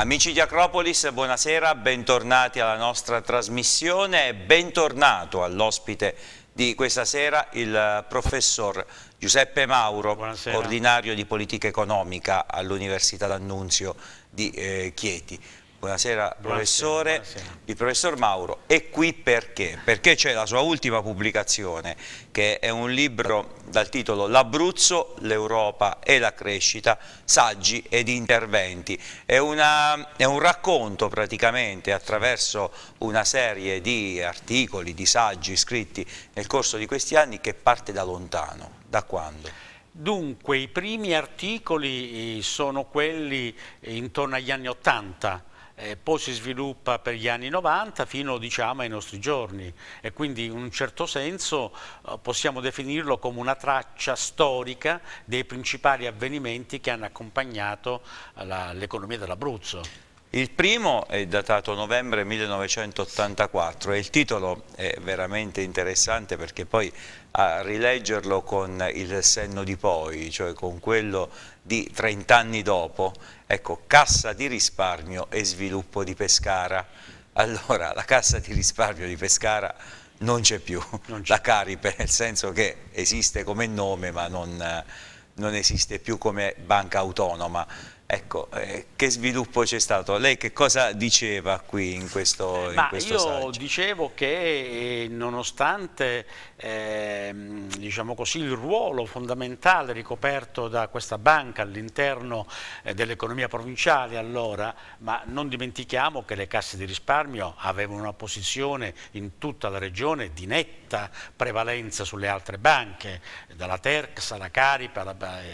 Amici di Acropolis, buonasera, bentornati alla nostra trasmissione e bentornato all'ospite di questa sera il professor Giuseppe Mauro, buonasera. ordinario di politica economica all'Università d'Annunzio di eh, Chieti. Buonasera, professore. buonasera. Il professor Mauro è qui perché? Perché c'è la sua ultima pubblicazione che è un libro dal titolo L'Abruzzo, l'Europa e la crescita, saggi ed interventi. È, una, è, un racconto praticamente attraverso una serie di articoli, di saggi scritti nel corso di questi anni che parte da lontano. Da quando? Dunque, i primi articoli eh, sono quelli intorno agli anni Ottanta, eh, poi si sviluppa per gli anni 90 fino diciamo, ai nostri giorni e quindi in un certo senso eh, possiamo definirlo come una traccia storica dei principali avvenimenti che hanno accompagnato l'economia dell'Abruzzo. Il primo è datato novembre 1984 e il titolo è veramente interessante perché poi a rileggerlo con il senno di poi, cioè con quello di 30 anni dopo, ecco, Cassa di risparmio e sviluppo di Pescara. Allora, la Cassa di risparmio di Pescara non c'è più, non la Caripe, nel senso che esiste come nome ma non, non esiste più come banca autonoma. Ecco, eh, che sviluppo c'è stato? Lei che cosa diceva qui in questo, in questo io saggio? dicevo che eh, nonostante eh, diciamo così, il ruolo fondamentale ricoperto da questa banca all'interno eh, dell'economia provinciale allora, ma non dimentichiamo che le casse di risparmio avevano una posizione in tutta la regione di netta prevalenza sulle altre banche, dalla Terx alla Caripa eh, alla,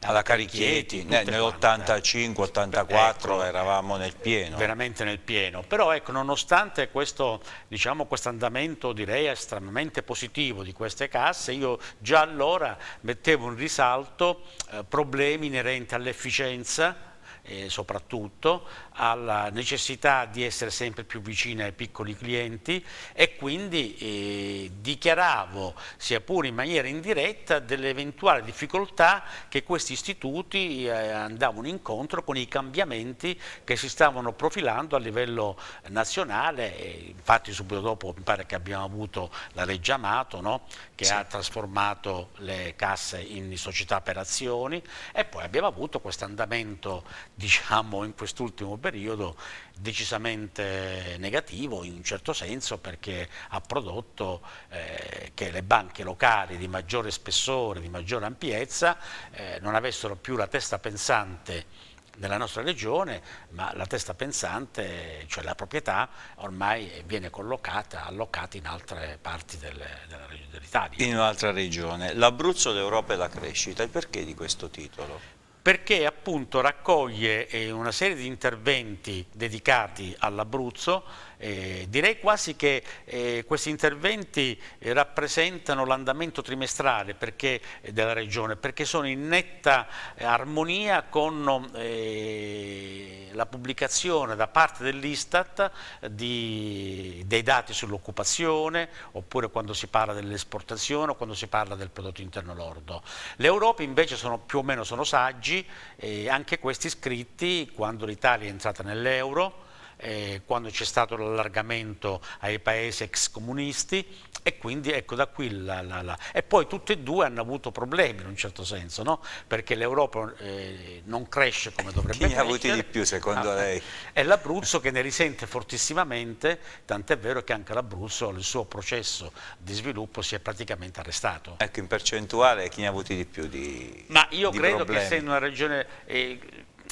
alla Carichieti, nell'85 85, 84 ecco, eravamo nel pieno. Veramente nel pieno, però ecco, nonostante questo diciamo, quest andamento direi estremamente positivo di queste casse, io già allora mettevo in risalto eh, problemi inerenti all'efficienza, eh, soprattutto, alla necessità di essere sempre più vicine ai piccoli clienti e quindi eh, dichiaravo, sia pure in maniera indiretta, delle eventuali difficoltà che questi istituti eh, andavano incontro con i cambiamenti che si stavano profilando a livello nazionale, e infatti subito dopo mi pare che abbiamo avuto la legge Amato no? che sì. ha trasformato le casse in società per azioni e poi abbiamo avuto questo andamento diciamo in quest'ultimo periodo decisamente negativo in un certo senso perché ha prodotto eh, che le banche locali di maggiore spessore, di maggiore ampiezza eh, non avessero più la testa pensante nella nostra regione, ma la testa pensante, cioè la proprietà, ormai viene collocata, allocata in altre parti dell'Italia. in un'altra regione. L'Abruzzo, l'Europa e la crescita, il perché di questo titolo? perché appunto raccoglie eh, una serie di interventi dedicati all'Abruzzo eh, direi quasi che eh, questi interventi eh, rappresentano l'andamento trimestrale perché, eh, della Regione perché sono in netta eh, armonia con la pubblicazione da parte dell'Istat dei dati sull'occupazione oppure quando si parla dell'esportazione o quando si parla del prodotto interno lordo. L'Europa invece sono, più o meno sono saggi, eh, anche questi scritti quando l'Italia è entrata nell'euro, eh, quando c'è stato l'allargamento ai paesi ex comunisti e quindi ecco da qui la, la, la. e poi tutti e due hanno avuto problemi in un certo senso no? perché l'Europa eh, non cresce come dovrebbe Chi ne ha avuti di più secondo ah, lei? È l'Abruzzo che ne risente fortissimamente tant'è vero che anche l'Abruzzo il suo processo di sviluppo si è praticamente arrestato. Ecco in percentuale chi ne ha avuti di più di Ma io di credo problemi. che essendo una regione eh,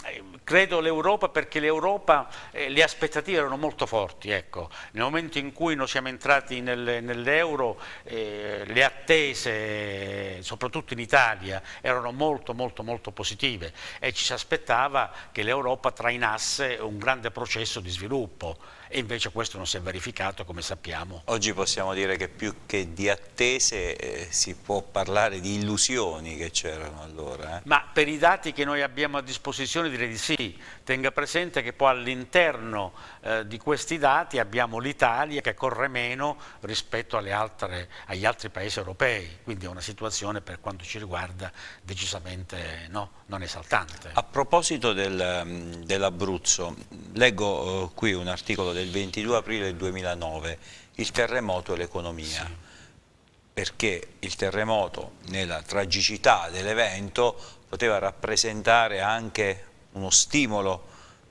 eh, credo l'Europa perché l'Europa, eh, le aspettative erano molto forti, ecco. nel momento in cui noi siamo entrati nel, nell'euro eh, le attese, soprattutto in Italia, erano molto molto molto positive e ci si aspettava che l'Europa trainasse un grande processo di sviluppo e invece questo non si è verificato come sappiamo. Oggi possiamo dire che più che di attese eh, si può parlare di illusioni che c'erano allora. Eh? Ma per i dati che noi abbiamo a disposizione direi di sì, tenga presente che poi all'interno eh, di questi dati abbiamo l'Italia che corre meno rispetto altre, agli altri paesi europei, quindi è una situazione per quanto ci riguarda decisamente no, non esaltante. A proposito del, mm, dell'Abruzzo, leggo eh, qui un articolo del 22 aprile 2009, il terremoto e l'economia. Sì. Perché il terremoto, nella tragicità dell'evento, poteva rappresentare anche uno stimolo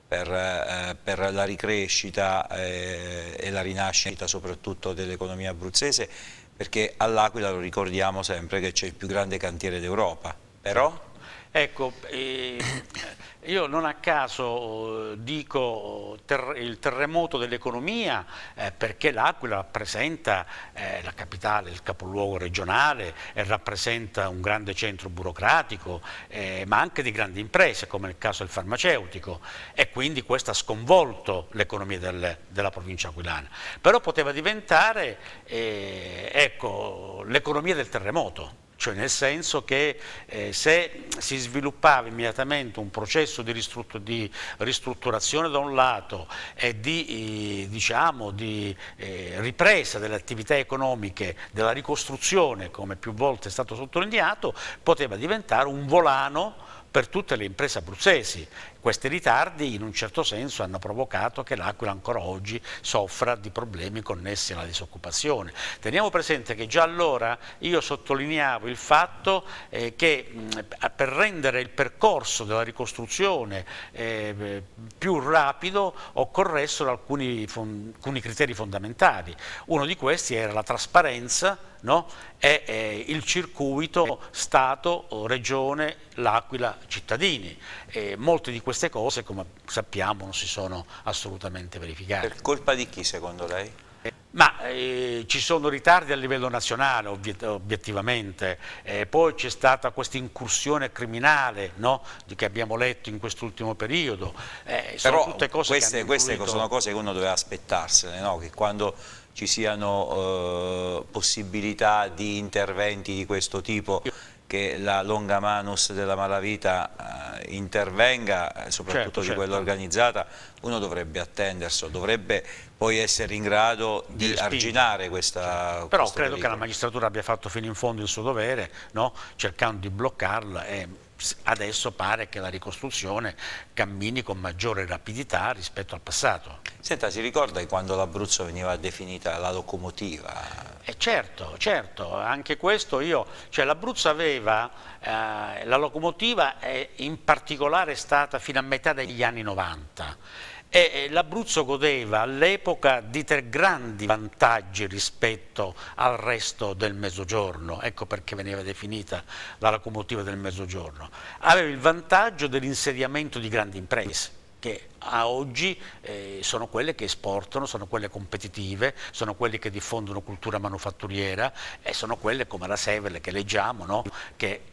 per, eh, per la ricrescita eh, e la rinascita soprattutto dell'economia abruzzese, perché all'Aquila lo ricordiamo sempre che c'è il più grande cantiere d'Europa. Però Ecco, eh, io non a caso eh, dico ter il terremoto dell'economia eh, perché l'Aquila rappresenta eh, la capitale, il capoluogo regionale e rappresenta un grande centro burocratico, eh, ma anche di grandi imprese come nel caso del farmaceutico e quindi questo ha sconvolto l'economia del della provincia aquilana. Però poteva diventare eh, ecco, l'economia del terremoto cioè nel senso che eh, se si sviluppava immediatamente un processo di, ristruttur di ristrutturazione da un lato e di, eh, diciamo, di eh, ripresa delle attività economiche, della ricostruzione, come più volte è stato sottolineato, poteva diventare un volano per tutte le imprese abruzzesi questi ritardi in un certo senso hanno provocato che l'Aquila ancora oggi soffra di problemi connessi alla disoccupazione. Teniamo presente che già allora io sottolineavo il fatto eh, che mh, per rendere il percorso della ricostruzione eh, più rapido occorressero alcuni, alcuni criteri fondamentali. Uno di questi era la trasparenza No? è, eh, il circuito Stato, Regione, L'Aquila, cittadini. Eh, molti di queste cose, come sappiamo, non si sono assolutamente verificate. Per colpa di chi, secondo lei? Ma eh, ci sono ritardi a livello nazionale, obiet obiettivamente, eh, poi c'è stata questa incursione criminale no? che abbiamo letto in quest'ultimo periodo. Eh, Però tutte cose queste, queste sono cose che uno doveva aspettarsene, no? che quando ci siano eh, possibilità di interventi di questo tipo che la longa manus della malavita eh, intervenga, eh, soprattutto certo, di certo. quella organizzata, uno dovrebbe attendersi, dovrebbe poi essere in grado di, di arginare questa... Certo. Però questa credo delica. che la magistratura abbia fatto fino in fondo il suo dovere, no? cercando di bloccarla e adesso pare che la ricostruzione cammini con maggiore rapidità rispetto al passato. Senta, si ricorda quando l'Abruzzo veniva definita la locomotiva? Eh certo, certo, anche questo io, cioè l'Abruzzo aveva, eh, la locomotiva è in particolare stata fino a metà degli anni 90 L'Abruzzo godeva all'epoca di tre grandi vantaggi rispetto al resto del Mezzogiorno, ecco perché veniva definita la locomotiva del Mezzogiorno. Aveva il vantaggio dell'insediamento di grandi imprese che a oggi eh, sono quelle che esportano, sono quelle competitive, sono quelle che diffondono cultura manufatturiera e sono quelle come la Sevele che leggiamo, no? che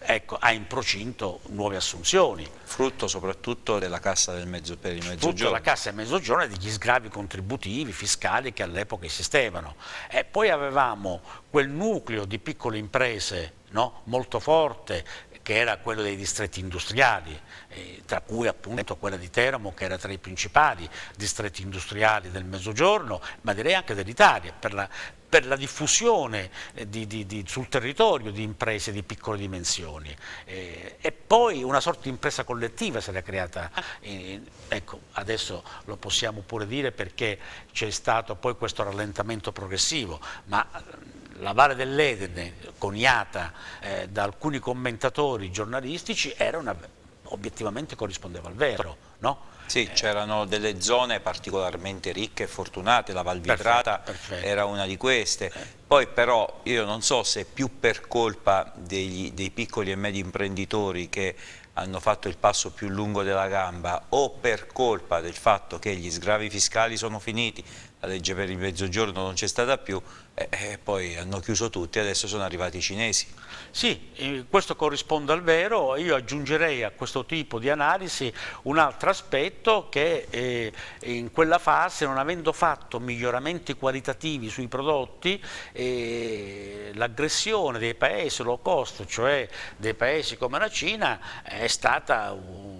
ecco, ha in procinto nuove assunzioni. Frutto soprattutto della cassa del mezzo, per il mezzogiorno. Frutto della cassa del mezzogiorno e degli sgravi contributivi, fiscali che all'epoca esistevano. E poi avevamo quel nucleo di piccole imprese no? molto forte che era quello dei distretti industriali, eh, tra cui appunto quella di Teramo che era tra i principali distretti industriali del Mezzogiorno, ma direi anche dell'Italia, per la, per la diffusione eh, di, di, di, sul territorio di imprese di piccole dimensioni eh, e poi una sorta di impresa collettiva si era creata, eh, ecco adesso lo possiamo pure dire perché c'è stato poi questo rallentamento progressivo, ma la Valle dell'Edene, coniata eh, da alcuni commentatori giornalistici, una, obiettivamente corrispondeva al vero, no? Sì, eh. c'erano delle zone particolarmente ricche e fortunate, la Val Vitrata era una di queste. Eh. Poi però io non so se più per colpa degli, dei piccoli e medi imprenditori che hanno fatto il passo più lungo della gamba o per colpa del fatto che gli sgravi fiscali sono finiti, la legge per il mezzogiorno non c'è stata più, e, eh, eh, poi hanno chiuso tutti e adesso sono arrivati i cinesi. Sì, eh, questo corrisponde al vero, io aggiungerei a questo tipo di analisi un altro aspetto che in quella fase non avendo fatto miglioramenti qualitativi sui prodotti l'aggressione dei paesi low cost, cioè dei paesi come la Cina è stata un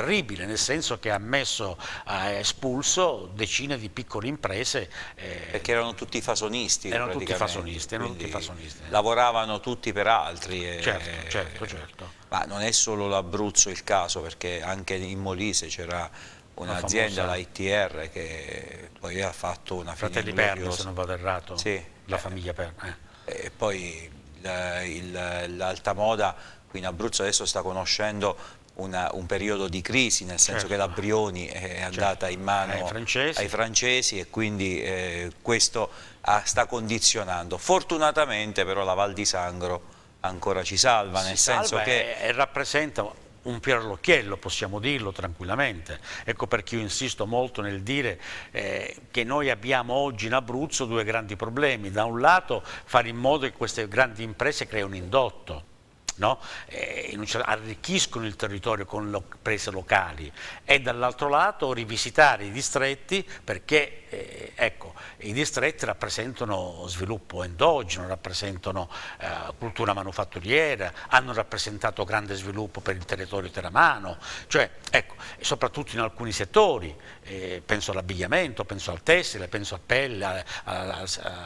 terribile, nel senso che ha messo, ha espulso decine di piccole imprese. Eh, Perché erano tutti fasonisti. Erano tutti fasonisti, erano tutti fasonisti. Lavoravano tutti per altri. E, eh. certo, certo, certo. Ma non è solo l'Abruzzo il caso, perché anche in Molise c'era un'azienda, la, ITR, che poi ha fatto una fine Fratelli Perno, se non vado errato, sì, la eh, famiglia Perno. Eh. E poi l'alta moda qui in Abruzzo adesso sta conoscendo una, un periodo di crisi, nel senso certo. che la Brioni è certo. andata certo. in mano ai francesi. ai francesi, e quindi eh, questo ha, sta condizionando. Fortunatamente però la Val di Sangro ancora ci salva, nel si senso salva che... E, e rappresenta un pirlocchiello, possiamo dirlo tranquillamente. Ecco perché io insisto molto nel dire eh, che noi abbiamo oggi in Abruzzo due grandi problemi. Da un lato fare in modo che queste grandi imprese creino un indotto, no? eh, certo- arricchiscono il territorio con le prese locali e dall'altro lato rivisitare i distretti perché eh, ecco, i distretti rappresentano sviluppo endogeno, rappresentano eh, cultura manufatturiera, hanno rappresentato grande sviluppo per il territorio teramano, cioè, ecco, soprattutto in alcuni settori, eh, penso all'abbigliamento, penso al tessile, penso a pelle, a, a, a,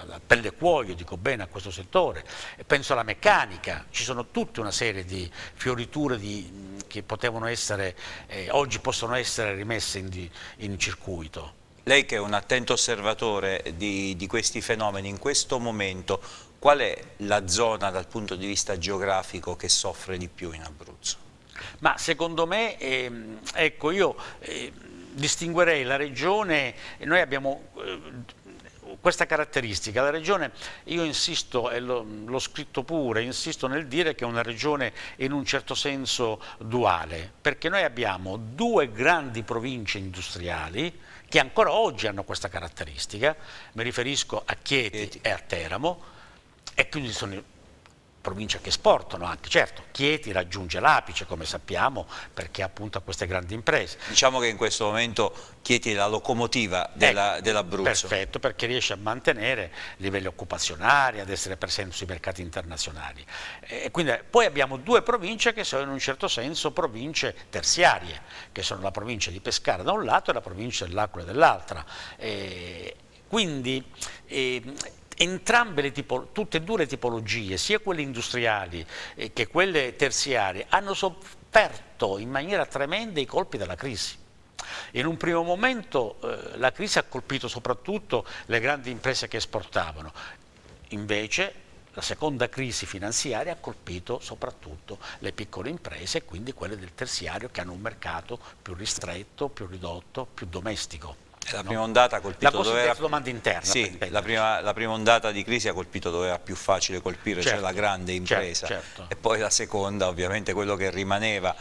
a pelle e cuoio, dico bene a questo settore, penso alla meccanica, ci sono tutte tutta una serie di fioriture di, che potevano essere, eh, oggi possono essere rimesse in, in circuito. Lei che è un attento osservatore di, di, questi fenomeni, in questo momento qual è la zona dal punto di vista geografico che soffre di più in Abruzzo? Ma secondo me, ehm, ecco io... Eh, distinguerei la regione, noi abbiamo eh, questa caratteristica. La regione, io insisto, e l'ho scritto pure, insisto nel dire che è una regione in un certo senso duale, perché noi abbiamo due grandi province industriali che ancora oggi hanno questa caratteristica, mi riferisco a Chieti e a Teramo, e quindi sono provincia che esportano anche, certo, Chieti raggiunge l'apice come sappiamo perché appunto ha queste grandi imprese. Diciamo che in questo momento Chieti è la locomotiva della, ecco, dell'Abruzzo. Perfetto, perché riesce a mantenere livelli occupazionali, ad essere presente sui mercati internazionali. E quindi, poi abbiamo due province che sono in un certo senso province terziarie, che sono la provincia di Pescara da un lato e la provincia dell'Aquila dall'altra. Quindi eh, Entrambe le tipo, tutte e due le tipologie, sia quelle industriali eh, che quelle terziarie, hanno sofferto in maniera tremenda i colpi della crisi. In un primo momento eh, la crisi ha colpito soprattutto le grandi imprese che esportavano, invece la seconda crisi finanziaria ha colpito soprattutto le piccole imprese e quindi quelle del terziario che hanno un mercato più ristretto, più ridotto, più domestico. La prima ondata ha colpito la dove era... domanda interna. Sì, la prima, la prima, ondata di crisi ha colpito dove era più facile colpire, cioè certo, cioè la grande certo, impresa. Certo, certo. E poi la seconda, ovviamente, quello che rimaneva.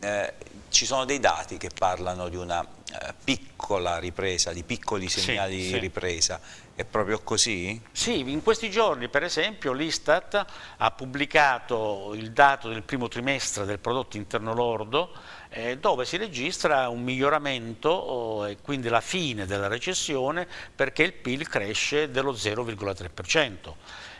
Eh, ci sono dei dati che parlano di una eh, piccola ripresa, di piccoli segnali sì, di sì. ripresa. È proprio così? Sì, in questi giorni per esempio l'Istat ha pubblicato il dato del primo trimestre del prodotto interno lordo eh, dove si registra un miglioramento oh, e quindi la fine della recessione perché il PIL cresce dello 0,3%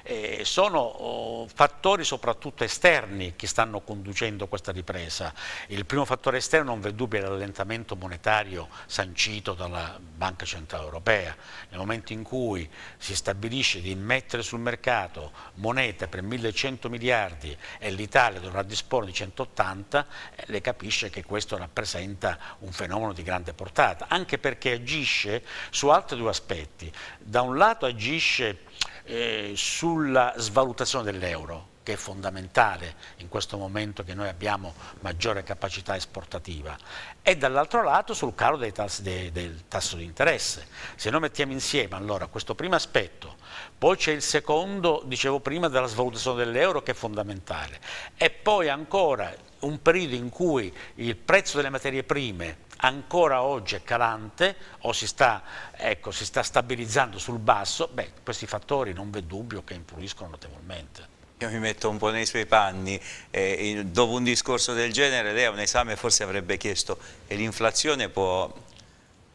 eh, sono oh, fattori soprattutto esterni che stanno conducendo questa ripresa. Il primo fattore esterno non v'è dubbio è l'allentamento monetario sancito dalla Banca Centrale Europea. Nel momento in cui si stabilisce di mettere sul mercato moneta per 1100 miliardi e l'Italia dovrà disporre di 180, eh, lei capisce che questo rappresenta un fenomeno di grande portata, anche perché agisce su altri due aspetti. Da un lato agisce eh, sulla svalutazione dell'euro che è fondamentale in questo momento che noi abbiamo maggiore capacità esportativa e dall'altro lato sul calo tassi, de, del tasso di interesse. Se noi mettiamo insieme allora questo primo aspetto, poi c'è il secondo, dicevo prima, della svalutazione dell'euro che è fondamentale e poi ancora un periodo in cui il prezzo delle materie prime ancora oggi è calante o si sta, ecco, si sta stabilizzando sul basso, beh, questi fattori non v'è dubbio che influiscono notevolmente. Io mi metto un po' nei suoi panni, eh, dopo un discorso del genere lei a un esame forse avrebbe chiesto e l'inflazione può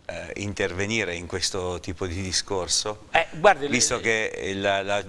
eh, intervenire in questo tipo di discorso? Eh, guardi, visto lei... che la, la,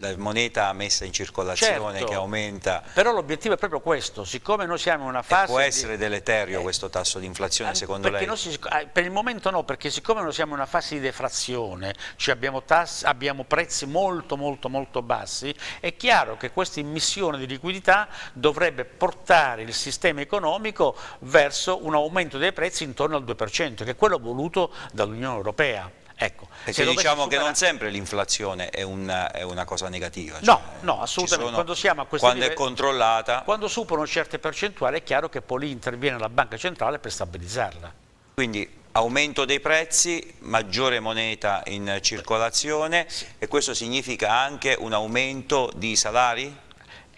la, moneta messa in circolazione certo, che aumenta... Però l'obiettivo è proprio questo, siccome noi siamo in una fase... può essere di... deleterio eh, questo tasso di inflazione eh, secondo lei? Si, ah, per il momento no, perché siccome noi siamo in una fase di defrazione, cioè abbiamo, tassi, abbiamo prezzi molto molto molto bassi, è chiaro che questa immissione di liquidità dovrebbe portare il sistema economico verso un aumento dei prezzi intorno al 2%, che è quello voluto voluto dall'Unione Europea. Ecco, Perché diciamo superare... che non sempre l'inflazione è, è, una cosa negativa. Cioè no, no, assolutamente. Sono, quando, siamo a quando livello, è controllata. Quando superano certe percentuali è chiaro che poi lì interviene la banca centrale per stabilizzarla. Quindi aumento dei prezzi, maggiore moneta in circolazione e questo significa anche un aumento di salari?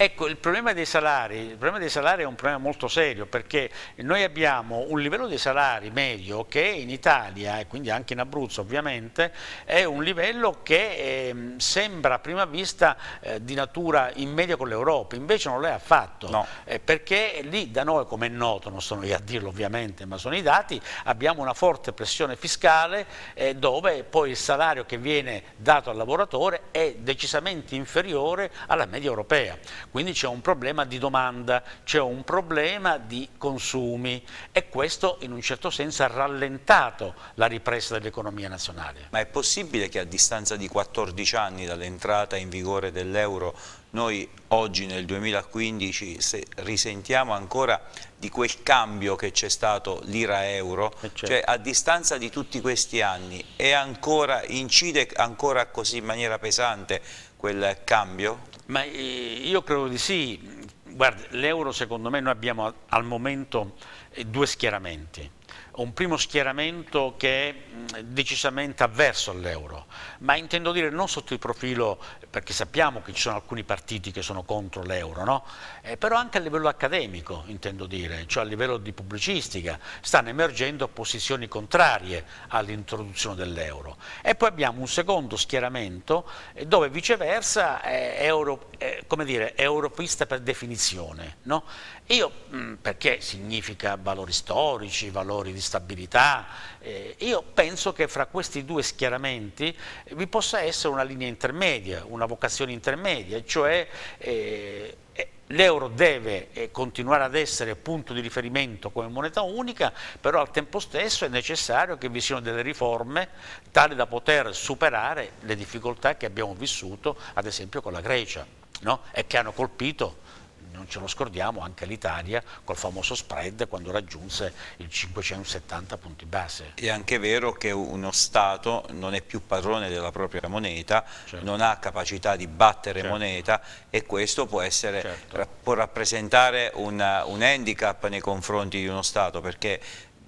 Ecco, il problema dei salari, il problema dei salari è un problema molto serio perché noi abbiamo un livello dei salari medio che in Italia e quindi anche in Abruzzo ovviamente è un livello che eh, sembra a prima vista eh, di natura in media con l'Europa, invece non lo è affatto, no. eh, perché lì da noi come è noto, non sono io a dirlo ovviamente ma sono i dati, abbiamo una forte pressione fiscale eh, dove poi il salario che viene dato al lavoratore è decisamente inferiore alla media europea. Quindi c'è un problema di domanda, c'è un problema di consumi e questo in un certo senso ha rallentato la ripresa dell'economia nazionale. Ma è possibile che a distanza di 14 anni dall'entrata in vigore dell'euro noi oggi nel 2015 risentiamo ancora di quel cambio che c'è stato l'ira-euro, eh, certo. cioè a distanza di tutti questi anni ancora, incide ancora così in maniera pesante quel cambio? Ma eh, io credo di sì. Guarda, l'euro secondo me noi abbiamo al momento eh, due schieramenti un primo schieramento che è mm, decisamente avverso all'euro, ma intendo dire non sotto il profilo, perché sappiamo che ci sono alcuni partiti che sono contro l'euro, no? eh, però anche a livello accademico, intendo dire, cioè a livello di pubblicistica, stanno emergendo posizioni contrarie all'introduzione dell'euro. E poi abbiamo un secondo schieramento eh, dove viceversa è, euro, è dire, è europeista per definizione. No? Io, mm, perché significa valori storici, valori vincoli di stabilità. Eh, io penso che fra questi due schieramenti eh, vi possa essere una linea intermedia, una vocazione intermedia, cioè eh, eh L'euro deve eh, continuare ad essere punto di riferimento come moneta unica, però al tempo stesso è necessario che vi siano delle riforme tali da poter superare le difficoltà che abbiamo vissuto, ad esempio con la Grecia, no? e che hanno colpito non ce lo scordiamo, anche l'Italia col famoso spread quando raggiunse il 570 punti base. È anche vero che uno Stato non è più padrone della propria moneta, certo. non ha capacità di battere certo. moneta e questo può, essere, certo. può rappresentare una, un handicap nei confronti di uno Stato perché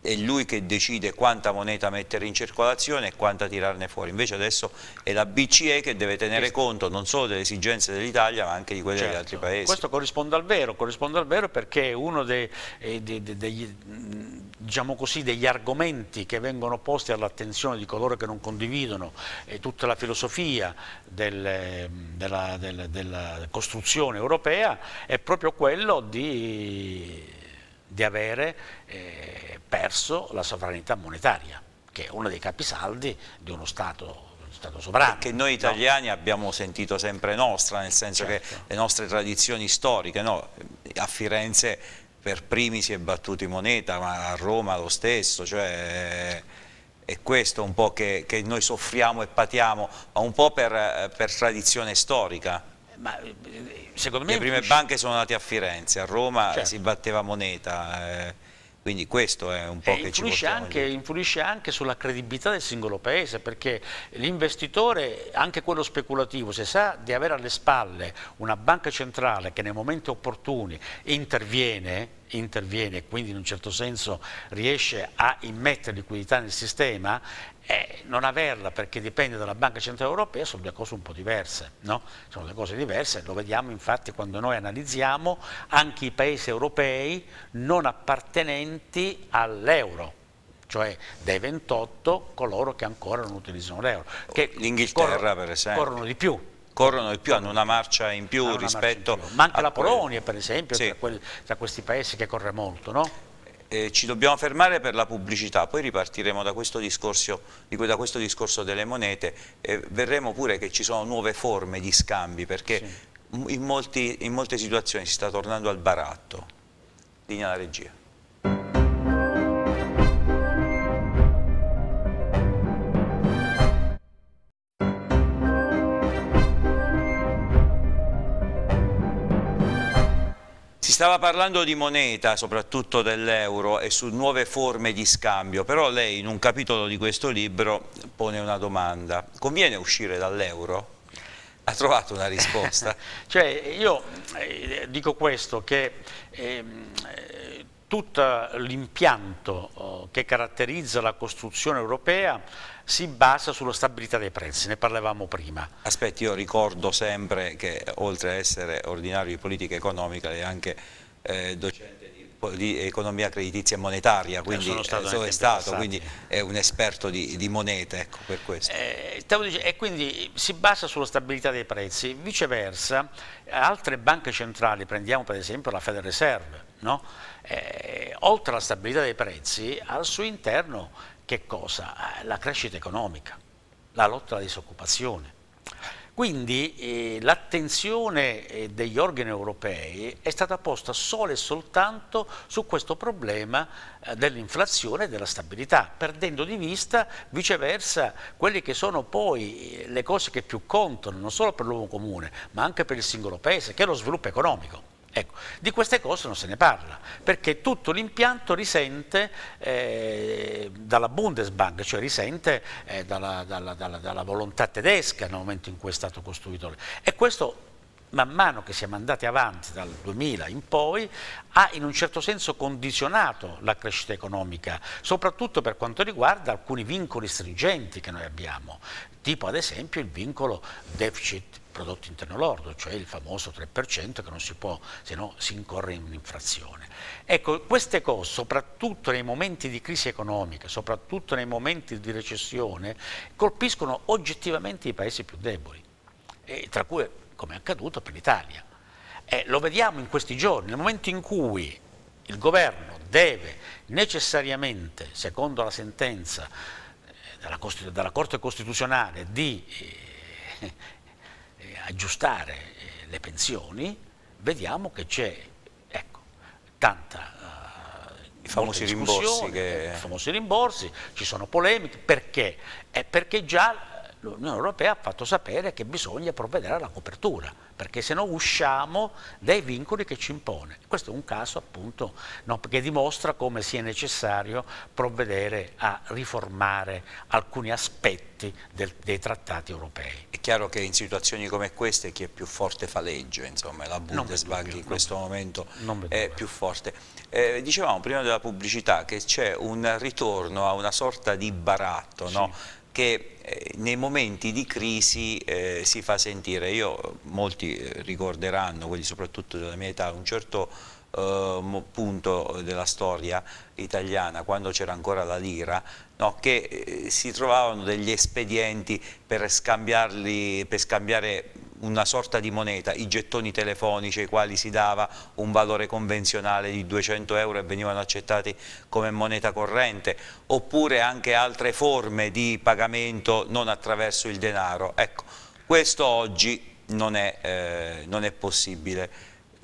è lui che decide quanta moneta mettere in circolazione e quanta tirarne fuori, invece adesso è la BCE che deve tenere conto non solo delle esigenze dell'Italia ma anche di quelle certo. degli altri paesi. Questo corrisponde al vero, corrisponde al vero perché uno dei, eh, dei, dei, degli, mm, diciamo così, degli argomenti che vengono posti all'attenzione di coloro che non condividono eh, tutta la filosofia del, ehm, della, del, della costruzione europea è proprio quello di di avere eh, perso la sovranità monetaria, che è uno dei capisaldi di uno Stato Stato sovrano. Che noi italiani no. abbiamo sentito sempre nostra, nel senso certo. che le nostre tradizioni storiche, no? a Firenze per primi si è battuti moneta, ma a Roma lo stesso, cioè eh, è questo un po' che, che noi soffriamo e patiamo, ma un po' per, eh, per tradizione storica. Ma, secondo me... Le prime banche sono andate a Firenze, a Roma certo. si batteva moneta, eh, quindi questo è un po' e che influisce ci anche, influisce anche sulla credibilità del singolo paese, perché l'investitore, anche quello speculativo, se sa di avere alle spalle una banca centrale che nei momenti opportuni interviene, interviene e quindi in un certo senso riesce a immettere liquidità nel sistema, eh, non averla perché dipende dalla Banca Centrale Europea sono due cose un po' diverse, no? sono due cose diverse, lo vediamo infatti quando noi analizziamo anche i paesi europei non appartenenti all'euro cioè dei 28 coloro che ancora non utilizzano l'euro, che L'Inghilterra, per esempio. corrono di più, corrono di più, hanno una marcia in più ah, rispetto... In più. Manca la Polonia per esempio, sì. tra, quelli, tra, questi paesi che corre molto, no? Eh, eh, ci dobbiamo fermare per la pubblicità, poi ripartiremo da questo discorso, da questo discorso delle monete e verremo pure che ci sono nuove forme di scambi perché sì. in, molti, in molte situazioni si sta tornando al baratto. Linea la regia. stava parlando di moneta, soprattutto dell'euro e su nuove forme di scambio, però lei in un capitolo di questo libro pone una domanda. Conviene uscire dall'euro? Ha trovato una risposta? cioè, io eh, dico questo, che ehm, eh, tutto l'impianto oh, che caratterizza la costruzione europea si basa sulla stabilità dei prezzi, ne parlavamo prima. Aspetti, io ricordo sempre che oltre a essere ordinario di politica economica è anche eh, docente di, di, economia creditizia e monetaria, eh, quindi, eh, stato, è stato quindi è un esperto di, di monete ecco, per questo. Eh, dicendo, e quindi si basa sulla stabilità dei prezzi, viceversa altre banche centrali, prendiamo per esempio la Federal Reserve, no? Eh, oltre alla stabilità dei prezzi al suo interno che cosa? La crescita economica, la lotta alla disoccupazione. Quindi eh, l'attenzione eh, degli organi europei è stata posta solo e soltanto su questo problema eh, dell'inflazione e della stabilità, perdendo di vista viceversa quelle che sono poi eh, le cose che più contano, non solo per l'uomo comune, ma anche per il singolo paese, che è lo sviluppo economico. Ecco, di queste cose non se ne parla, perché tutto l'impianto risente eh, dalla Bundesbank, cioè risente eh, dalla, dalla, dalla, dalla, volontà tedesca nel momento in cui è stato costruito. E questo, man mano che siamo andati avanti dal 2000 in poi, ha in un certo senso condizionato la crescita economica, soprattutto per quanto riguarda alcuni vincoli stringenti che noi abbiamo, tipo ad esempio il vincolo deficit prodotto interno lordo, cioè il famoso 3% che non si può, se no si incorre in un'infrazione. Ecco, queste cose, soprattutto nei momenti di crisi economica, soprattutto nei momenti di recessione, colpiscono oggettivamente i paesi più deboli, tra cui, come è accaduto, per l'Italia. Eh, lo vediamo in questi giorni, nel momento in cui il governo deve necessariamente, secondo la sentenza eh, della, Corte Costituzionale, di eh, eh, aggiustare eh, le pensioni, vediamo che c'è ecco, tanta uh, I famosi rimborsi, che... famosi rimborsi, ci sono polemiche, perché? È perché già l'Unione Europea ha fatto sapere che bisogna provvedere alla copertura, perché se no usciamo dai vincoli che ci impone. Questo è un caso appunto no, che dimostra come sia necessario provvedere a riformare alcuni aspetti del, dei trattati europei. È chiaro che in situazioni come queste chi è più forte fa legge, insomma la Bundesbank in questo momento è più forte. Eh, dicevamo prima della pubblicità che c'è un ritorno a una sorta di baratto, sì. no? che eh, nei momenti di crisi eh, si fa sentire, io eh, molti eh, ricorderanno, quelli soprattutto della mia età, un certo eh, punto della storia italiana, quando c'era ancora la lira, no, che eh, si trovavano degli espedienti per, per scambiare una sorta di moneta, i gettoni telefonici ai quali si dava un valore convenzionale di 200 euro e venivano accettati come moneta corrente, oppure anche altre forme di pagamento non attraverso il denaro. Ecco, questo oggi non è, eh, non è possibile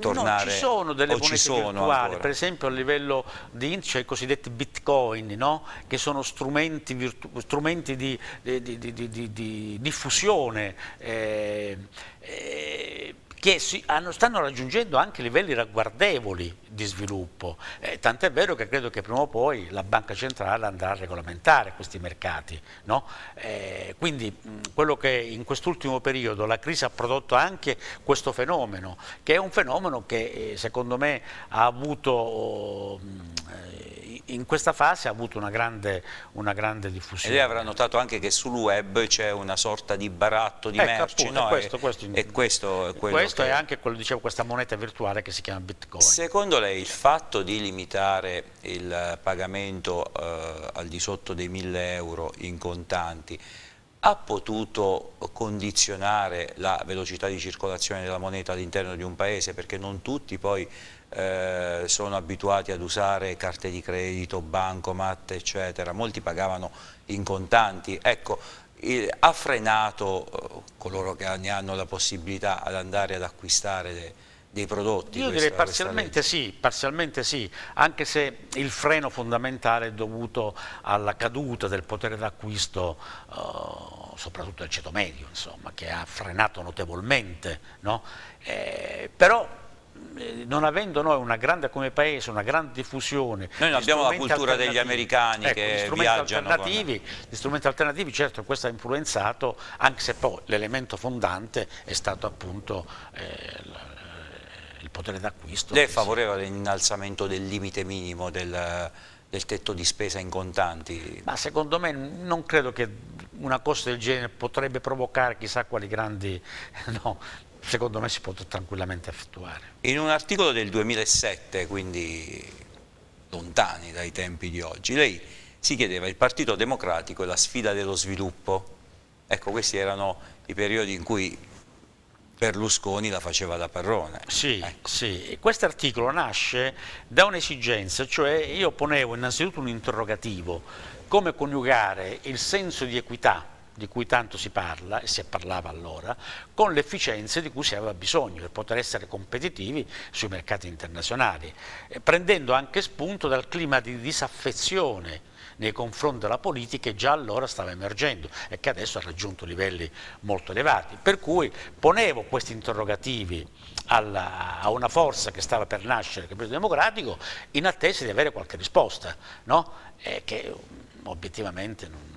tornare... No, ci sono delle monete sono virtuali, per esempio a livello di indice cioè i cosiddetti bitcoin, no? che sono strumenti, strumenti di, di, di, di diffusione eh, eh, che si, hanno, stanno raggiungendo anche livelli ragguardevoli di sviluppo, eh, tant'è vero che credo che prima o poi la banca centrale andrà a regolamentare questi mercati. No? Eh, quindi mh, quello che in quest'ultimo periodo la crisi ha prodotto anche questo fenomeno, che è un fenomeno che eh, secondo me ha avuto... mh, eh, in questa fase ha avuto una grande, una grande, diffusione. E lei avrà notato anche che sul web c'è una sorta di baratto di ecco, merci. Appunto, no? questo, questo, e, questo, è quello questo è anche quello, dicevo, questa moneta virtuale che si chiama Bitcoin. Secondo lei il fatto di limitare il pagamento eh, al di sotto dei 1000 euro in contanti ha potuto condizionare la velocità di circolazione della moneta all'interno di un paese perché non tutti poi eh, sono abituati ad usare carte di credito, bancomat eccetera, molti pagavano in contanti, ecco ha frenato eh, coloro che ne hanno la possibilità ad andare ad acquistare le, dei prodotti? Io direi parzialmente sì, parzialmente sì, anche se il freno fondamentale è dovuto alla caduta del potere d'acquisto eh, soprattutto del ceto medio, insomma, che ha frenato notevolmente, no? eh, però eh, non avendo noi una grande come paese, una grande diffusione. Noi abbiamo la cultura degli americani ecco, che gli strumenti alternativi, con... Gli strumenti alternativi, certo questo ha influenzato, anche se poi l'elemento fondante è stato appunto eh, il eh, potere d'acquisto. Lei favoreva si... l'innalzamento del limite minimo del, del tetto di spesa in contanti? Ma secondo me non credo che una cosa del genere potrebbe provocare chissà quali grandi... No, secondo me si può tranquillamente effettuare. In un articolo del 2007, quindi lontani dai tempi di oggi, lei si chiedeva il Partito Democratico e la sfida dello sviluppo. Ecco, questi erano i periodi in cui Berlusconi la faceva da parrone. Sì, ecco. sì. questo articolo nasce da un'esigenza, cioè io ponevo innanzitutto un interrogativo, come coniugare il senso di equità di cui tanto si parla e si parlava allora, con le efficienze di cui si aveva bisogno per poter essere competitivi sui mercati internazionali, eh, prendendo anche spunto dal clima di disaffezione nei confronti della politica che già allora stava emergendo e che adesso ha raggiunto livelli molto elevati. Per cui ponevo questi interrogativi alla, a una forza che stava per nascere, il Partito Democratico, in attesa di avere qualche risposta, no? Eh, che um, obiettivamente non,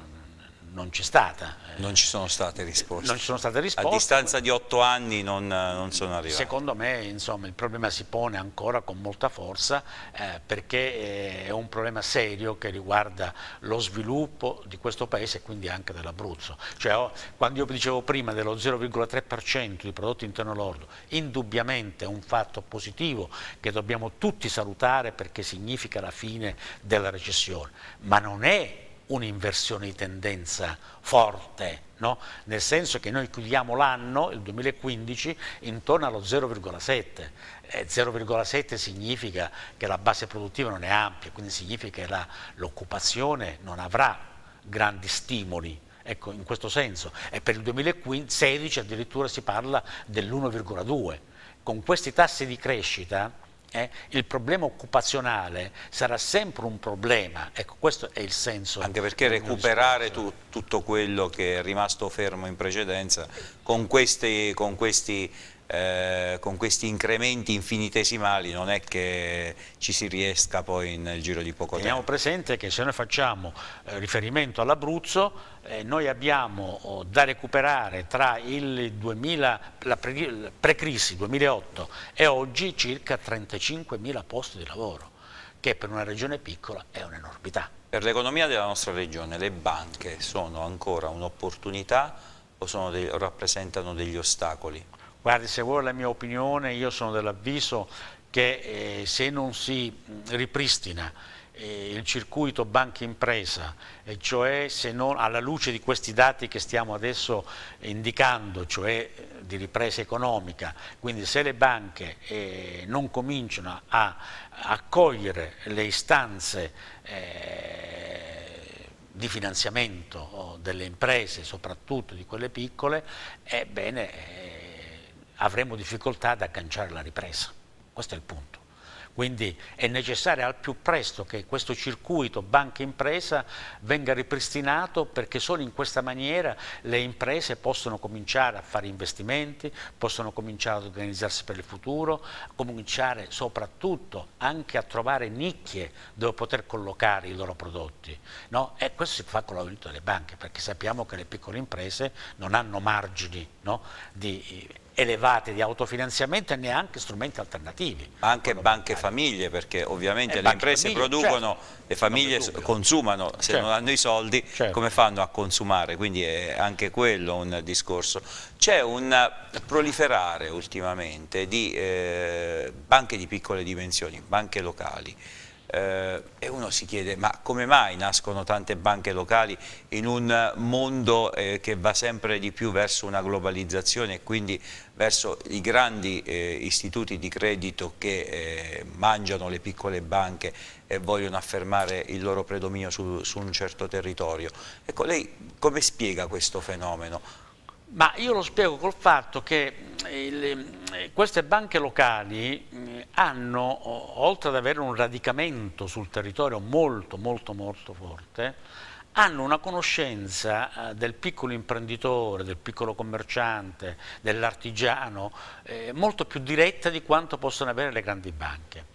non c'è stata. Eh. Non ci sono state risposte. Non ci sono state risposte. A distanza di otto anni non, eh, non sono arrivate. Secondo me insomma, il problema si pone ancora con molta forza eh, perché eh, è un problema serio che riguarda lo sviluppo di questo paese e quindi anche dell'Abruzzo. Cioè, oh, quando io dicevo prima dello 0,3% di prodotto interno lordo, indubbiamente è un fatto positivo che dobbiamo tutti salutare perché significa la fine della recessione, ma non è un'inversione di tendenza forte, no? nel senso che noi chiudiamo l'anno, il 2015, intorno allo 0,7. E 0,7 significa che la base produttiva non è ampia, quindi significa che l'occupazione non avrà grandi stimoli. Ecco, in questo senso. E per il 2016 addirittura si parla dell'1,2. Con questi tassi di crescita eh, il problema occupazionale sarà sempre un problema, ecco questo è il senso. Anche perché recuperare tu, tutto quello che è rimasto fermo in precedenza con questi, con questi eh, con questi incrementi infinitesimali non è che ci si riesca poi nel giro di poco Teniamo tempo. Teniamo presente che se noi facciamo eh, riferimento all'Abruzzo eh, noi abbiamo oh, da recuperare tra il 2000, la precrisi pre 2008 e oggi circa 35.000 posti di lavoro che per una regione piccola è un'enormità. Per l'economia della nostra regione le banche sono ancora un'opportunità o dei, rappresentano degli ostacoli? Guardi, se vuole la mia opinione, io sono dell'avviso che eh, se non si ripristina eh, il circuito banca impresa, e cioè non, alla luce di questi dati che stiamo adesso indicando, cioè eh, di ripresa economica, quindi se le banche eh, non cominciano a accogliere le istanze eh, di finanziamento oh, delle imprese, soprattutto di quelle piccole, ebbene eh, avremo difficoltà ad agganciare la ripresa. Questo è il punto. Quindi è necessario al più presto che questo circuito banca-impresa venga ripristinato perché solo in questa maniera le imprese possono cominciare a fare investimenti, possono cominciare ad organizzarsi per il futuro, cominciare soprattutto anche a trovare nicchie dove poter collocare i loro prodotti. No? E questo si fa con l'aiuto delle banche perché sappiamo che le piccole imprese non hanno margini no? di elevate di autofinanziamento e neanche strumenti alternativi. Anche banche famiglie, perché ovviamente e eh, le imprese famiglie, producono, certo, le famiglie consumano, se certo, non hanno i soldi certo. come fanno a consumare? Quindi è anche quello un discorso. C'è un proliferare ultimamente di eh, banche di piccole dimensioni, banche locali, eh, e uno si chiede ma come mai nascono tante banche locali in un mondo eh, che va sempre di più verso una globalizzazione e quindi verso i grandi eh, istituti di credito che eh, mangiano le piccole banche e vogliono affermare il loro predominio su, su un certo territorio. Ecco, lei come spiega questo fenomeno? Ma io lo spiego col fatto che eh, il, eh, queste banche locali eh, hanno, oltre ad avere un radicamento sul territorio molto molto molto forte, hanno una conoscenza del piccolo imprenditore, del piccolo commerciante, dell'artigiano, eh, molto più diretta di quanto possono avere le grandi banche.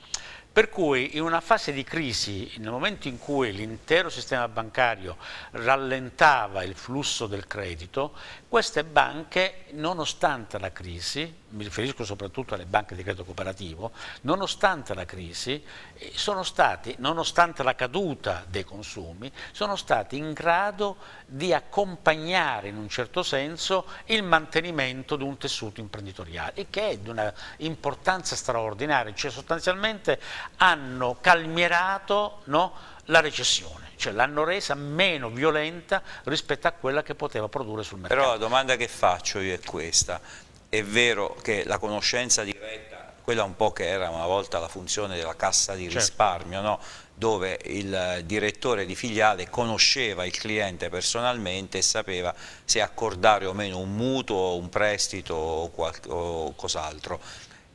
Per cui in una fase di crisi, nel momento in cui l'intero sistema bancario rallentava il flusso del credito, queste banche, nonostante la crisi, mi riferisco soprattutto alle banche di credito cooperativo, nonostante la crisi, eh, stati, nonostante la caduta dei consumi, sono stati in grado di accompagnare in un certo senso il mantenimento di un tessuto imprenditoriale, che è di una importanza straordinaria, cioè sostanzialmente hanno calmierato no, la recessione cioè l'hanno resa meno violenta rispetto a quella che poteva produrre sul mercato. Però la domanda che faccio io è questa, è vero che la conoscenza diretta, quella un po' che era una volta la funzione della cassa di certo. risparmio, certo. no? dove il direttore di filiale conosceva il cliente personalmente e sapeva se accordare o meno un mutuo, un prestito o, o cos'altro.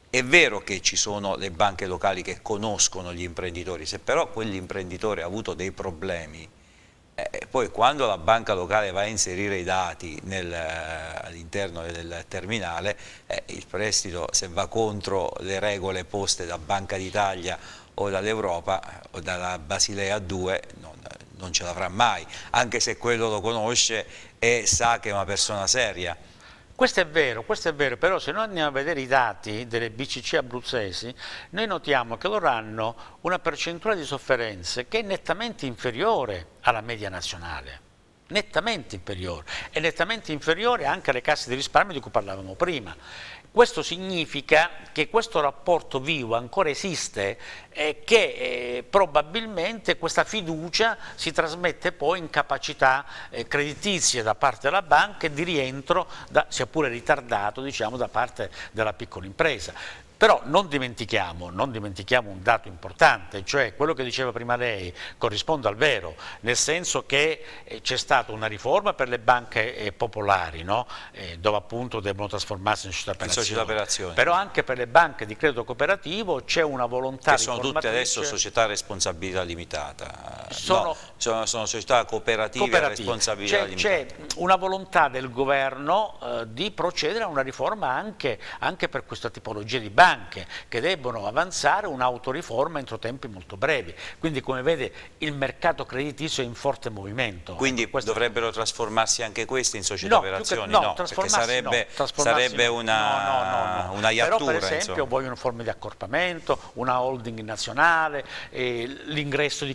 È vero che ci sono le banche locali che conoscono gli imprenditori, se però quell'imprenditore ha avuto dei problemi, eh, e poi quando la banca locale va a inserire i dati eh, all'interno del terminale, eh, il prestito se va contro le regole poste da Banca d'Italia o dall'Europa eh, o dalla Basilea 2 non, non ce l'avrà mai, anche se quello lo conosce e sa che è una persona seria. Questo è vero, questo è vero, però se noi andiamo a vedere i dati delle BCC abruzzesi, noi notiamo che loro hanno una percentuale di sofferenze che è nettamente inferiore alla media nazionale nettamente inferiore e nettamente inferiore anche alle casse di risparmio di cui parlavamo prima. Questo significa che questo rapporto vivo ancora esiste e che eh, probabilmente questa fiducia si trasmette poi in capacità eh, creditizie da parte della banca e di rientro, da, sia pure ritardato, diciamo, da parte della piccola impresa. Però non dimentichiamo, non dimentichiamo un dato importante, cioè quello che diceva prima lei corrisponde al vero, nel senso che eh, c'è stata una riforma per le banche eh, popolari, no? Eh, dove appunto devono trasformarsi in società per azioni. Però anche per le banche di credito cooperativo c'è una volontà che sono tutte adesso società a responsabilità limitata. Sono, no, sono, sono società cooperative, cooperative. a responsabilità limitata. C'è una volontà del governo eh, di procedere a una riforma anche, anche per questa tipologia di banche banche che debbono avanzare un'autoriforma entro tempi molto brevi. Quindi come vede il mercato creditizio è in forte movimento. Quindi Questo... dovrebbero trasformarsi anche queste in società no, per azioni? no, no perché sarebbe, no, sarebbe una, no, no, no. una iattura. Però per esempio insomma. vogliono forme di accorpamento, una holding nazionale, eh, l'ingresso di,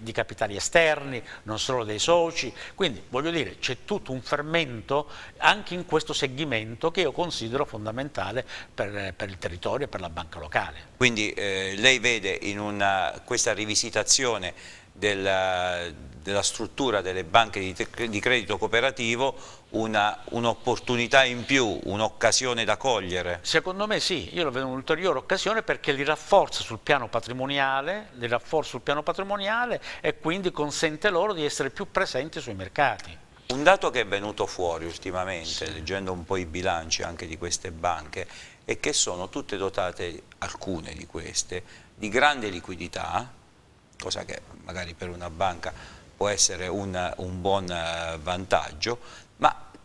di capitali esterni, non solo dei soci. Quindi voglio dire c'è tutto un fermento anche in questo segmento che io considero fondamentale per, per il territorio territorio e per la banca locale. Quindi eh, lei vede in una, questa rivisitazione della, della, struttura delle banche di, di credito cooperativo un'opportunità un in più, un'occasione da cogliere? Secondo me sì, io lo vedo un'ulteriore occasione perché li rafforza sul piano patrimoniale, li rafforza sul piano patrimoniale e quindi consente loro di essere più presenti sui mercati. Un dato che è venuto fuori ultimamente, sì. leggendo un po' i bilanci anche di queste banche, e che sono tutte dotate, alcune di queste, di grande liquidità, cosa che magari per una banca può essere un, un buon eh, vantaggio,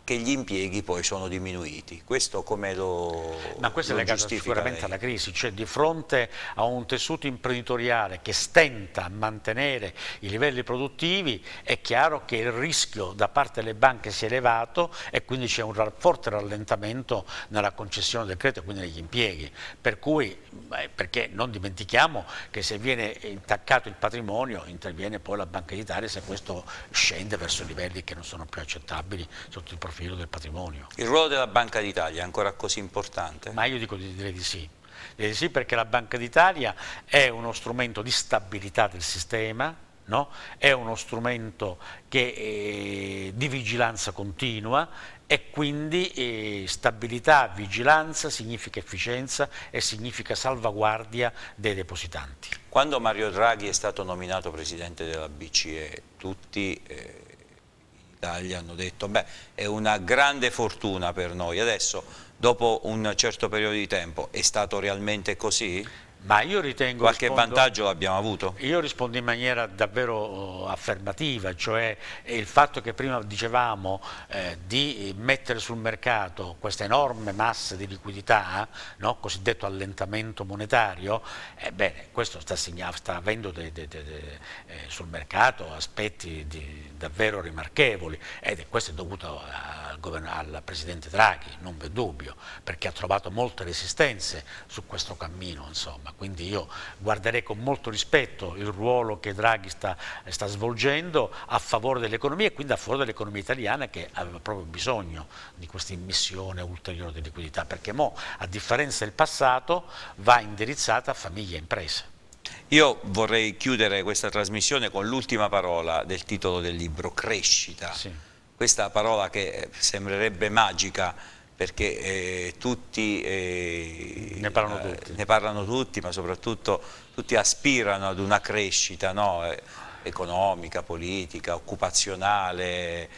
che gli impieghi poi sono diminuiti. Questo come lo Ma questo lo è legato sicuramente lei? alla crisi, cioè di fronte a un tessuto imprenditoriale che stenta a mantenere i livelli produttivi, è chiaro che il rischio da parte delle banche si è elevato e quindi c'è un forte rallentamento nella concessione del credito e quindi negli impieghi. Per cui, perché non dimentichiamo che se viene intaccato il patrimonio interviene poi la Banca d'Italia se questo scende verso livelli che non sono più accettabili sotto il profilo profilo del patrimonio. Il ruolo della Banca d'Italia è ancora così importante? Ma io dico, direi di sì. Direi di sì perché la Banca d'Italia è uno strumento di stabilità del sistema, no? è uno strumento che, eh, di vigilanza continua e quindi eh, stabilità, vigilanza significa efficienza e significa salvaguardia dei depositanti. Quando Mario Draghi è stato nominato Presidente della BCE, tutti... Eh d'Italia hanno detto beh è una grande fortuna per noi, adesso dopo un certo periodo di tempo è stato realmente così? Ma io ritengo... Qualche rispondo, vantaggio abbiamo avuto? Io rispondo in maniera davvero eh, affermativa, cioè eh, il fatto che prima dicevamo eh, di mettere sul mercato questa enorme massa di liquidità, no, cosiddetto allentamento monetario, ebbene eh, questo sta, sta avendo de, de, de, eh, sul mercato aspetti di, davvero rimarchevoli ed questo è dovuto al, al Presidente Draghi, non v'è dubbio, perché ha trovato molte resistenze su questo cammino. Insomma. Quindi io guarderei con molto rispetto il ruolo che Draghi sta, sta svolgendo a favore dell'economia e quindi a favore dell'economia italiana che aveva proprio bisogno di questa immissione ulteriore di liquidità, perché mo, a differenza del passato, va indirizzata a famiglie e imprese. Io vorrei chiudere questa trasmissione con l'ultima parola del titolo del libro, crescita. Sì. Questa parola che eh, sembrerebbe magica, perché eh, tutti, eh, ne eh, tutti, ne, parlano tutti. ma soprattutto tutti aspirano ad una crescita no? Eh, economica, politica, occupazionale, eh,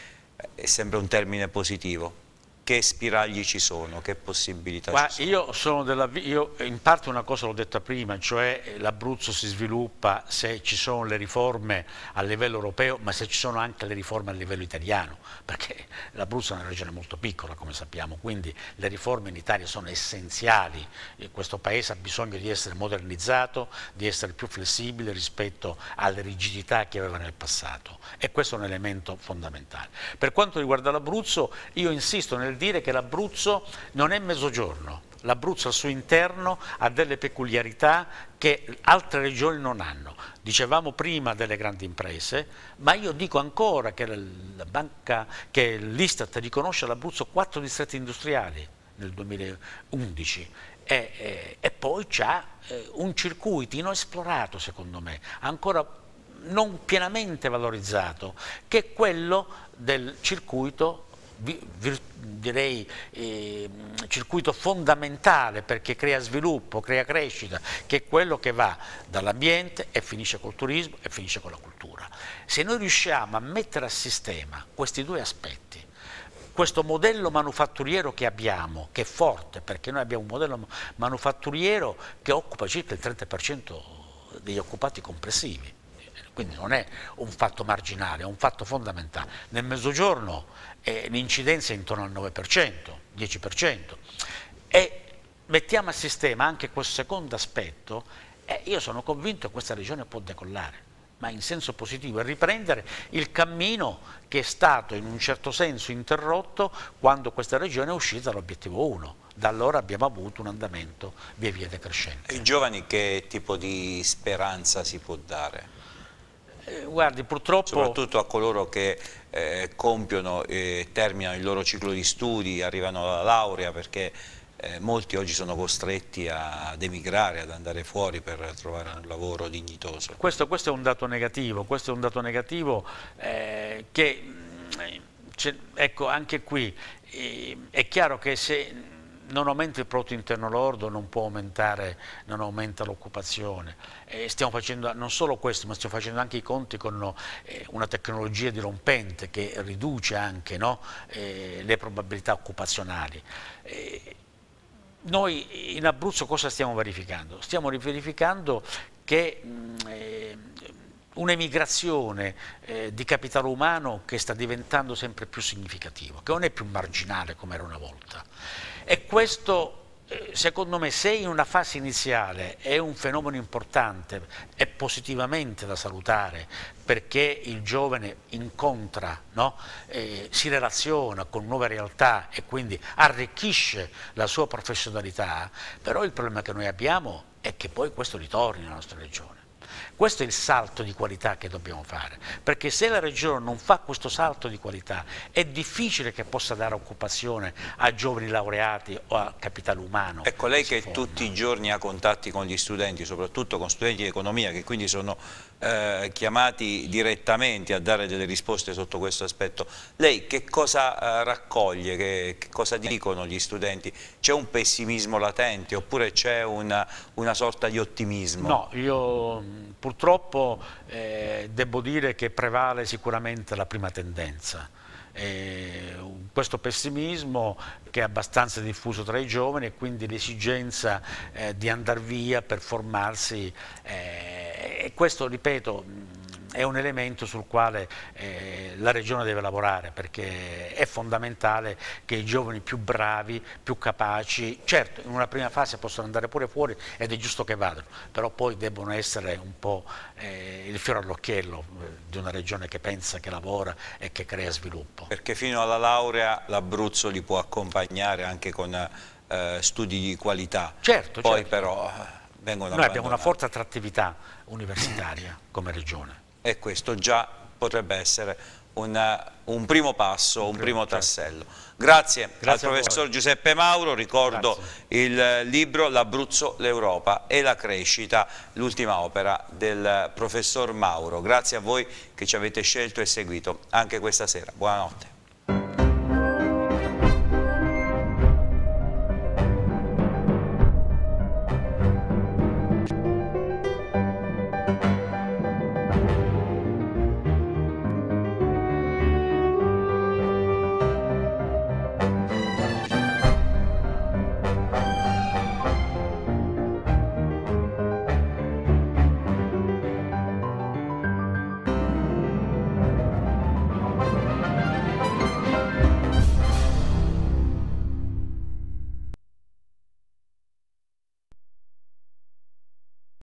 è sempre un termine positivo che spiragli ci sono, che possibilità Qua, ci sono? Io, sono della, io in parte una cosa l'ho detta prima, cioè eh, l'Abruzzo si sviluppa se ci sono le riforme a livello europeo, ma se ci sono anche le riforme a livello italiano, perché l'Abruzzo è una regione molto piccola, come sappiamo, quindi le riforme in Italia sono essenziali, eh, questo Paese ha bisogno di essere modernizzato, di essere più flessibile rispetto alle rigidità che aveva nel passato e questo è un elemento fondamentale. Per quanto riguarda l'Abruzzo, io insisto nel nel dire che l'Abruzzo non è mezzogiorno, l'Abruzzo al suo interno ha delle peculiarità che altre regioni non hanno. Dicevamo prima delle grandi imprese, ma io dico ancora che l'Istat riconosce all'Abruzzo quattro distretti industriali nel 2011 e, e, e poi c'è eh, un circuito inesplorato secondo me, ancora non pienamente valorizzato, che è quello del circuito direi, eh, circuito fondamentale perché crea sviluppo, crea crescita, che è quello che va dall'ambiente e finisce col turismo e finisce con la cultura. Se noi riusciamo a mettere a sistema questi due aspetti, questo modello manufatturiero che abbiamo, che è forte, perché noi abbiamo un modello manufatturiero che occupa circa il 30% degli occupati complessivi, quindi non è un fatto marginale, è un fatto fondamentale. Nel mezzogiorno eh, l'incidenza è intorno al 9%, 10%. E mettiamo a sistema anche questo secondo aspetto, eh, io sono convinto che questa regione può decollare ma in senso positivo, e riprendere il cammino che è stato in un certo senso interrotto quando questa regione è uscita dall'obiettivo 1. Da allora abbiamo avuto un andamento via via decrescente. I giovani che tipo di speranza si può dare? Eh, guardi, purtroppo... Soprattutto a coloro che eh, compiono e terminano il loro ciclo di studi, arrivano alla laurea perché eh, molti oggi sono costretti ad emigrare, ad andare fuori per trovare un lavoro dignitoso. Questo, questo è un dato negativo, questo è un dato negativo eh, che, mm, eh, ecco, anche qui eh, è chiaro che se non aumenta il prodotto interno lordo, non può aumentare, non aumenta l'occupazione. stiamo facendo non solo questo, ma stiamo facendo anche i conti con eh, una tecnologia dirompente che riduce anche no, eh, le probabilità occupazionali. Eh, noi in Abruzzo cosa stiamo verificando? Stiamo verificando che eh, un'emigrazione eh, di capitale umano che sta diventando sempre più significativo, che non è più marginale come era una volta. E questo, eh, secondo me, se in una fase iniziale è un fenomeno importante, è positivamente da salutare, perché il giovane incontra, no? eh, si relaziona con nuove realtà e quindi arricchisce la sua professionalità, però il problema che noi abbiamo è che poi questo ritorni nella nostra regione. Questo è il salto di qualità che dobbiamo fare, perché se la Regione non fa questo salto di qualità è difficile che possa dare occupazione a giovani laureati o a capitale umano. Ecco, lei che, che tutti i giorni ha contatti con gli studenti, soprattutto con studenti di economia, che quindi sono eh, chiamati direttamente a dare delle risposte sotto questo aspetto. Lei che cosa eh, raccoglie, che, che, cosa dicono gli studenti? C'è un pessimismo latente oppure c'è una, una, sorta di ottimismo? No, io mm, purtroppo eh, devo dire che prevale sicuramente la prima tendenza eh, questo pessimismo che è abbastanza diffuso tra i giovani e quindi l'esigenza eh, di andare via per formarsi eh, e questo ripeto è un elemento sul quale eh, la Regione deve lavorare perché è fondamentale che i giovani più bravi, più capaci, certo in una prima fase possono andare pure fuori ed è giusto che vadano, però poi debbono essere un po' eh, il fiore all'occhiello eh, di una Regione che pensa, che lavora e che crea sviluppo. Perché fino alla laurea l'Abruzzo li può accompagnare anche con eh, studi di qualità, certo, poi certo. però eh, Noi abbiamo una forte attrattività universitaria come Regione e questo già potrebbe essere una, eh, un primo passo, un, primo, tassello. Grazie, Grazie al professor Giuseppe Mauro, ricordo Grazie. il libro L'Abruzzo, l'Europa e la crescita, l'ultima opera del professor Mauro. Grazie a voi che ci avete scelto e seguito anche questa sera. Buonanotte.